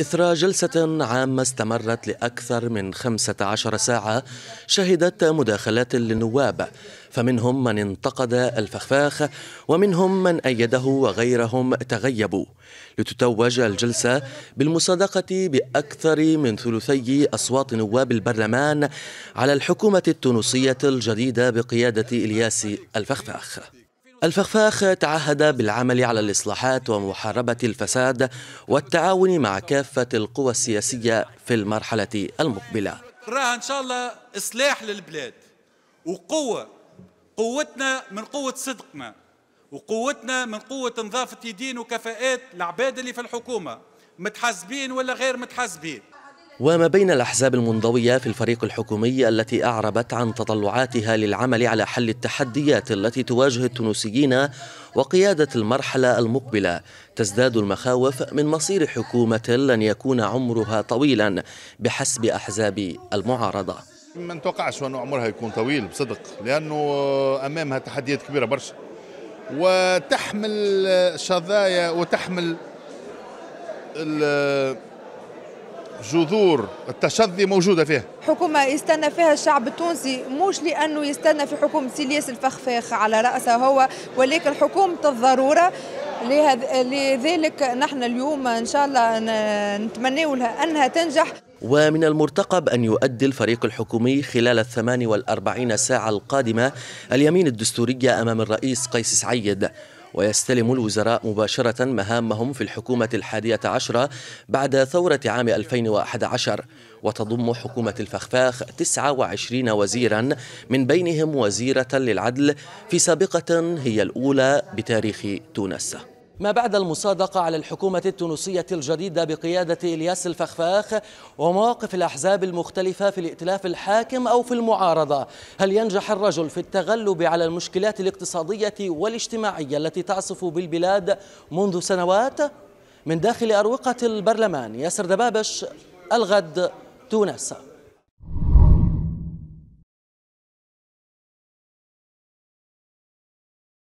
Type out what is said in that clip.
إثر جلسة عامة استمرت لأكثر من 15 ساعة شهدت مداخلات للنواب فمنهم من انتقد الفخفاخ ومنهم من أيده وغيرهم تغيبوا لتتوج الجلسة بالمصادقة بأكثر من ثلثي أصوات نواب البرلمان على الحكومة التونسية الجديدة بقيادة إلياس الفخفاخ الفخفاخ تعهد بالعمل على الإصلاحات ومحاربة الفساد والتعاون مع كافة القوى السياسية في المرحلة المقبلة راها إن شاء الله إصلاح للبلاد وقوة قوتنا من قوة صدقنا وقوتنا من قوة نظافة يدين وكفاءات العباد اللي في الحكومة متحزبين ولا غير متحزبين وما بين الأحزاب المنضوية في الفريق الحكومي التي أعربت عن تطلعاتها للعمل على حل التحديات التي تواجه التونسيين وقيادة المرحلة المقبلة تزداد المخاوف من مصير حكومة لن يكون عمرها طويلا بحسب أحزاب المعارضة ما نتوقعش أن عمرها يكون طويل بصدق لأنه أمامها تحديات كبيرة برشا وتحمل شظايا وتحمل جذور التشظي موجوده فيه حكومه يستنى فيها الشعب التونسي مش لانه يستنى في حكومه سيلياس الفخفاخ على راسه هو ولكن حكومه الضروره لذلك نحن اليوم ان شاء الله نتمنى لها انها تنجح ومن المرتقب أن يؤدي الفريق الحكومي خلال الثمان والأربعين ساعة القادمة اليمين الدستورية أمام الرئيس قيس سعيد ويستلم الوزراء مباشرة مهامهم في الحكومة الحادية عشرة بعد ثورة عام 2011 وتضم حكومة الفخفاخ 29 وزيرا من بينهم وزيرة للعدل في سابقة هي الأولى بتاريخ تونس ما بعد المصادقة على الحكومة التونسية الجديدة بقيادة إلياس الفخفاخ ومواقف الأحزاب المختلفة في الائتلاف الحاكم أو في المعارضة هل ينجح الرجل في التغلب على المشكلات الاقتصادية والاجتماعية التي تعصف بالبلاد منذ سنوات؟ من داخل أروقة البرلمان ياسر دبابش الغد تونس